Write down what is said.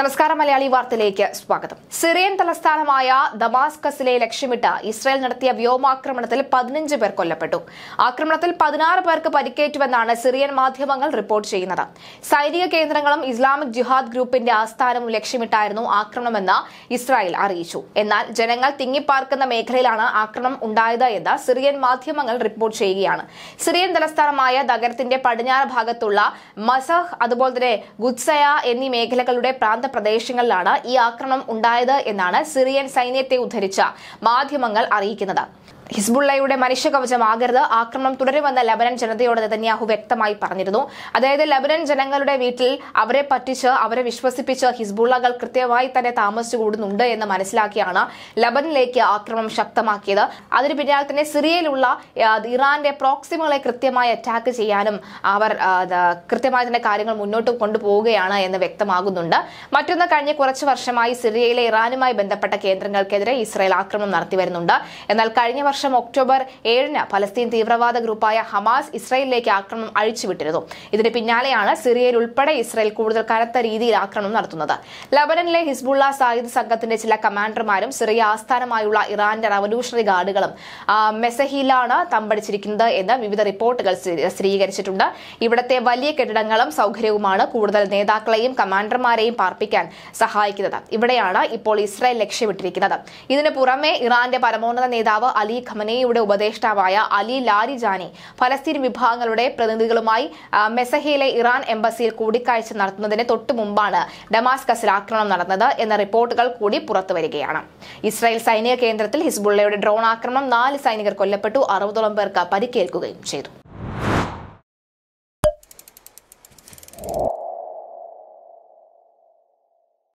നമസ്കാരം മലയാളി വാർത്തയിലേക്ക് സ്വാഗതം സിറിയൻ തലസ്ഥാനമായ ദമാസ്കസിലെ ലക്ഷ്യമിട്ട് ഇസ്രായേൽ നടത്തിയ വ്യോമാക്രമണത്തിൽ പതിനഞ്ച് പേർ കൊല്ലപ്പെട്ടു ആക്രമണത്തിൽ പതിനാറ് പേർക്ക് പരിക്കേറ്റുവെന്നാണ് സിറിയൻ മാധ്യമങ്ങൾ റിപ്പോർട്ട് ചെയ്യുന്നത് സൈനിക കേന്ദ്രങ്ങളും ഇസ്ലാമിക് ജിഹാദ് ഗ്രൂപ്പിന്റെ ആസ്ഥാനവും ലക്ഷ്യമിട്ടായിരുന്നു ആക്രമണമെന്ന് ഇസ്രായേൽ അറിയിച്ചു എന്നാൽ ജനങ്ങൾ തിങ്ങിപ്പാർക്കുന്ന മേഖലയിലാണ് ആക്രമണം ഉണ്ടായത് എന്ന് സിറിയൻ മാധ്യമങ്ങൾ റിപ്പോർട്ട് ചെയ്യുകയാണ് സിറിയൻ തലസ്ഥാനമായ നഗരത്തിന്റെ പടിഞ്ഞാറ് ഭാഗത്തുള്ള മസഹ് അതുപോലെ തന്നെ ഗുത്സയ എന്നീ മേഖലകളുടെ പ്രാന്ത പ്രാന്ത പ്രദേശങ്ങളിലാണ് ഈ ആക്രമണം ഉണ്ടായത് എന്നാണ് സിറിയൻ സൈന്യത്തെ ഉദ്ധരിച്ച മാധ്യമങ്ങൾ അറിയിക്കുന്നത് ഹിസ്ബുള്ളയുടെ മനുഷ്യ കവചമാകരുത് ആക്രമണം തുടരുമെന്ന് ലബനൻ ജനതയോട് നെതന്യാഹു വ്യക്തമായി പറഞ്ഞിരുന്നു അതായത് ലബനൻ ജനങ്ങളുടെ വീട്ടിൽ അവരെ പറ്റിച്ച് അവരെ വിശ്വസിപ്പിച്ച് ഹിസ്ബുള്ളകൾ കൃത്യമായി തന്നെ താമസിച്ചുകൂടുന്നുണ്ട് എന്ന് മനസ്സിലാക്കിയാണ് ലബനിലേക്ക് ആക്രമണം ശക്തമാക്കിയത് അതിന് പിന്നാലെ തന്നെ സിറിയയിലുള്ള ഇറാന്റെ പ്രോക്സിമുകളെ കൃത്യമായി അറ്റാക്ക് ചെയ്യാനും അവർ കൃത്യമായി തന്നെ കാര്യങ്ങൾ മുന്നോട്ട് കൊണ്ടുപോവുകയാണ് എന്ന് വ്യക്തമാകുന്നുണ്ട് മറ്റൊന്ന് കഴിഞ്ഞ കുറച്ച് വർഷമായി സിറിയയിലെ ഇറാനുമായി ബന്ധപ്പെട്ട കേന്ദ്രങ്ങൾക്കെതിരെ ഇസ്രായേൽ ആക്രമണം നടത്തി വരുന്നുണ്ട് എന്നാൽ കഴിഞ്ഞ വർഷം ഒക്ടോബർ ഏഴിന് പലസ്തീൻ തീവ്രവാദ ഗ്രൂപ്പായ ഹമാസ് ഇസ്രയേലിലേക്ക് ആക്രമണം അഴിച്ചുവിട്ടിരുന്നു ഇതിന് പിന്നാലെയാണ് സിറിയയിൽ ഉൾപ്പെടെ ഇസ്രയേൽ കൂടുതൽ കനത്ത രീതിയിൽ ആക്രമണം നടത്തുന്നത് ലബനനിലെ ഹിസ്ബുള്ള സായുധ സംഘത്തിന്റെ ചില കമാൻഡർമാരും സിറിയ ആസ്ഥാനമായുള്ള ഇറാന്റെ റവല്യൂഷണറി ഗാർഡുകളും മെസഹിലാണ് തമ്പടിച്ചിരിക്കുന്നത് എന്ന് വിവിധ റിപ്പോർട്ടുകൾ സ്ഥിരീകരിച്ചിട്ടുണ്ട് ഇവിടത്തെ വലിയ കെട്ടിടങ്ങളും സൗകര്യവുമാണ് കൂടുതൽ നേതാക്കളെയും കമാൻഡർമാരെയും പാർപ്പിക്കാൻ സഹായിക്കുന്നത് ഇവിടെയാണ് ഇപ്പോൾ ഇസ്രായേൽ ലക്ഷ്യമിട്ടിരിക്കുന്നത് ഇതിനു പുറമെ ഇറാന്റെ പരമോന്നത നേതാവ് അലി ഖമനേയുടെ ഉപദേഷ്ടാവായ അലി ലാരിജാനി ഫലസ്തീൻ വിഭാഗങ്ങളുടെ പ്രതിനിധികളുമായി മെസഹയിലെ ഇറാൻ എംബസിയിൽ കൂടിക്കാഴ്ച നടത്തുന്നതിന് തൊട്ടു മുമ്പാണ് ഡമാസ്കസിൽ ആക്രമണം നടന്നത് എന്ന റിപ്പോർട്ടുകൾ കൂടി പുറത്തുവരികയാണ് ഇസ്രായേൽ സൈനിക കേന്ദ്രത്തിൽ ഹിസ്ബുള്ളയുടെ ഡ്രോൺ ആക്രമണം നാല് സൈനികർ കൊല്ലപ്പെട്ടു അറുപതോളം പേർക്ക് പരിക്കേൽക്കുകയും ചെയ്തു